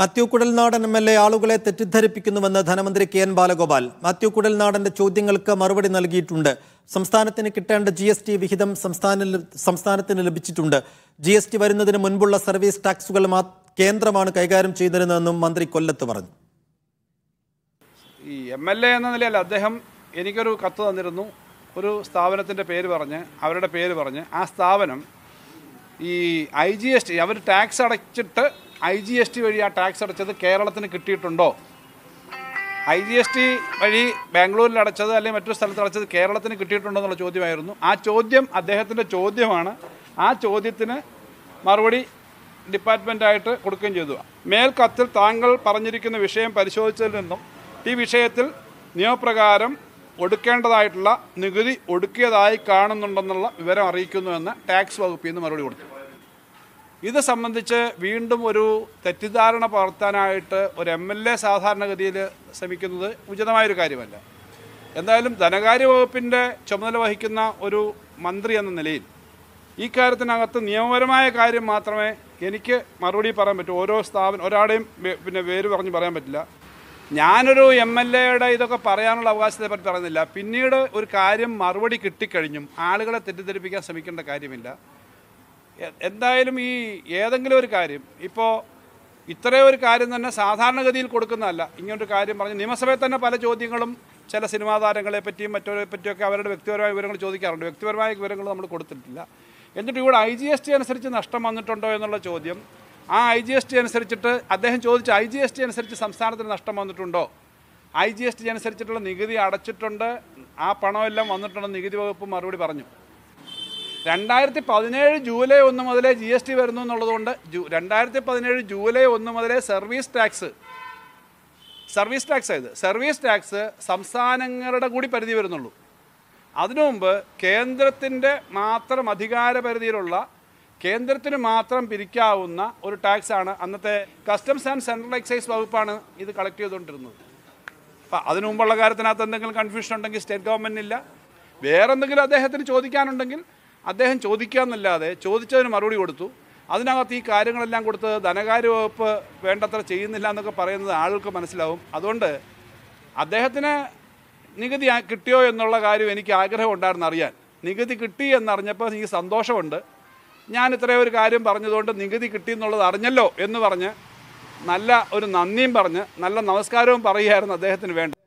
Mathew Kuzhalnadan M L A ആളുകളെ തെറ്റിദ്ധരിപ്പിക്കുന്നുവെന്ന് ധനമന്ത്രി കെ എൻ ബാലഗോപാൽ മാത്യു കുടൽനാടന്റെ ചോദ്യങ്ങൾക്ക് മറുപടി നൽകിയിട്ടുണ്ട് സംസ്ഥാനത്തിന് കിട്ടേണ്ട ജി എസ് ടി വിഹിതം സംസ്ഥാന സംസ്ഥാനത്തിന് ലഭിച്ചിട്ടുണ്ട് ജി എസ് ടി വരുന്നതിന് മുൻപുള്ള സർവീസ് ടാക്സുകൾ കേന്ദ്രമാണ് കൈകാര്യം ചെയ്തിരുന്നതെന്നും മന്ത്രി കൊല്ലത്ത് പറഞ്ഞു ഈ എം എൽ എ എന്ന നിലയിൽ അദ്ദേഹം എനിക്കൊരു കത്ത് തന്നിരുന്നു ഒരു സ്ഥാപനത്തിൻ്റെ പേര് പറഞ്ഞ് അവരുടെ പേര് പറഞ്ഞ് ആ സ്ഥാപനം ഈ ഐ ജി എസ് ടി അവർ ടാക്സ് അടച്ചിട്ട് ഐ ജി എസ് ടി വഴി ആ ടാക്സ് അടച്ചത് കേരളത്തിന് കിട്ടിയിട്ടുണ്ടോ ഐ ജി എസ് ടി വഴി ബാംഗ്ലൂരിൽ അടച്ചത് അല്ലെങ്കിൽ മറ്റൊരു സ്ഥലത്ത് അടച്ചത് കേരളത്തിന് കിട്ടിയിട്ടുണ്ടോ എന്നുള്ള ചോദ്യമായിരുന്നു ആ ചോദ്യം അദ്ദേഹത്തിൻ്റെ ചോദ്യമാണ് ആ ചോദ്യത്തിന് മറുപടി ഡിപ്പാർട്ട്മെൻറ്റായിട്ട് കൊടുക്കുകയും ചെയ്തു മേൽ കത്തിൽ താങ്കൾ പറഞ്ഞിരിക്കുന്ന വിഷയം പരിശോധിച്ചതിൽ നിന്നും ഈ വിഷയത്തിൽ നിയമപ്രകാരം ഒടുക്കേണ്ടതായിട്ടുള്ള നികുതി ഒടുക്കിയതായി കാണുന്നുണ്ടെന്നുള്ള വിവരം അറിയിക്കുന്നുവെന്ന് ടാക്സ് വകുപ്പിൽ നിന്ന് മറുപടി കൊടുത്തു ഇത് സംബന്ധിച്ച് വീണ്ടും ഒരു തെറ്റിദ്ധാരണ പകർത്താനായിട്ട് ഒരു എം എൽ എ സാധാരണഗതിയിൽ ശ്രമിക്കുന്നത് ഉചിതമായൊരു കാര്യമല്ല എന്തായാലും ധനകാര്യ വകുപ്പിൻ്റെ ചുമതല വഹിക്കുന്ന ഒരു മന്ത്രി എന്ന നിലയിൽ ഈ കാര്യത്തിനകത്ത് നിയമപരമായ കാര്യം മാത്രമേ എനിക്ക് മറുപടി പറയാൻ പറ്റൂ ഓരോ സ്ഥാപനം ഒരാളെയും പിന്നെ വേര് പറഞ്ഞ് പറയാൻ പറ്റില്ല ഞാനൊരു എം എൽ എയുടെ ഇതൊക്കെ പറയാനുള്ള അവകാശത്തെ പറ്റി പറയുന്നില്ല പിന്നീട് ഒരു കാര്യം മറുപടി കിട്ടിക്കഴിഞ്ഞും ആളുകളെ തെറ്റിദ്ധരിപ്പിക്കാൻ ശ്രമിക്കേണ്ട കാര്യമില്ല എന്തായാലും ഈ ഏതെങ്കിലും ഒരു കാര്യം ഇപ്പോൾ ഇത്രയും ഒരു കാര്യം തന്നെ സാധാരണഗതിയിൽ കൊടുക്കുന്നതല്ല ഇങ്ങനൊരു കാര്യം പറഞ്ഞ് നിയമസഭയിൽ തന്നെ പല ചോദ്യങ്ങളും ചില സിനിമാ താരങ്ങളെ പറ്റിയും മറ്റവരെ പറ്റിയൊക്കെ അവരുടെ വ്യക്തിപരമായ വിവരങ്ങൾ ചോദിക്കാറുണ്ട് വ്യക്തിപരമായ വിവരങ്ങൾ നമ്മൾ കൊടുത്തിട്ടില്ല എന്നിട്ട് ഇവിടെ ഐ ജി എസ് ടി അനുസരിച്ച് നഷ്ടം വന്നിട്ടുണ്ടോ എന്നുള്ള ചോദ്യം ആ ഐ ജി എസ് ടി അനുസരിച്ചിട്ട് അദ്ദേഹം ചോദിച്ച ഐ ജി എസ് ടി അനുസരിച്ച് സംസ്ഥാനത്തിന് നഷ്ടം വന്നിട്ടുണ്ടോ ഐ ജി എസ് ടി അനുസരിച്ചിട്ടുള്ള നികുതി അടച്ചിട്ടുണ്ട് ആ പണമെല്ലാം വന്നിട്ടുണ്ടെന്ന് നികുതി വകുപ്പ് മറുപടി പറഞ്ഞു രണ്ടായിരത്തി പതിനേഴ് ജൂലൈ ഒന്ന് മുതലേ ജി എസ് ടി വരുന്നു എന്നുള്ളതുകൊണ്ട് ജൂ രണ്ടായിരത്തി പതിനേഴ് ജൂലൈ ഒന്ന് മുതലേ സർവീസ് ടാക്സ് സർവീസ് ടാക്സ് ആയത് സർവീസ് ടാക്സ് സംസ്ഥാനങ്ങളുടെ കൂടി പരിധി വരുന്നുള്ളൂ അതിനു മുമ്പ് കേന്ദ്രത്തിൻ്റെ മാത്രം അധികാര പരിധിയിലുള്ള കേന്ദ്രത്തിന് മാത്രം പിരിക്കാവുന്ന ഒരു ടാക്സാണ് അന്നത്തെ കസ്റ്റംസ് ആൻഡ് സെൻട്രൽ എക്സൈസ് വകുപ്പാണ് ഇത് കളക്ട് ചെയ്തുകൊണ്ടിരുന്നത് അപ്പം അതിനു മുമ്പുള്ള കാര്യത്തിനകത്ത് എന്തെങ്കിലും കൺഫ്യൂഷൻ ഉണ്ടെങ്കിൽ സ്റ്റേറ്റ് ഗവൺമെൻറ്റിനില്ല വേറെന്തെങ്കിലും അദ്ദേഹത്തിന് ചോദിക്കാനുണ്ടെങ്കിൽ അദ്ദേഹം ചോദിക്കുക എന്നല്ലാതെ ചോദിച്ചതിന് മറുപടി കൊടുത്തു അതിനകത്ത് ഈ കാര്യങ്ങളെല്ലാം കൊടുത്ത് ധനകാര്യ വകുപ്പ് വേണ്ടത്ര ചെയ്യുന്നില്ല എന്നൊക്കെ പറയുന്നത് ആളുകൾക്ക് മനസ്സിലാവും അതുകൊണ്ട് അദ്ദേഹത്തിന് നികുതി കിട്ടിയോ എന്നുള്ള കാര്യം എനിക്ക് ആഗ്രഹം ഉണ്ടായിരുന്നു അറിയാൻ നികുതി കിട്ടി എന്നറിഞ്ഞപ്പോൾ എനിക്ക് സന്തോഷമുണ്ട് ഞാൻ ഇത്രയും ഒരു കാര്യം പറഞ്ഞതുകൊണ്ട് നികുതി കിട്ടി എന്നുള്ളത് അറിഞ്ഞല്ലോ എന്ന് പറഞ്ഞ് നല്ല ഒരു നന്ദിയും പറഞ്ഞ് നല്ല നമസ്കാരവും പറയുകയായിരുന്നു അദ്ദേഹത്തിന് വേണ്ടത്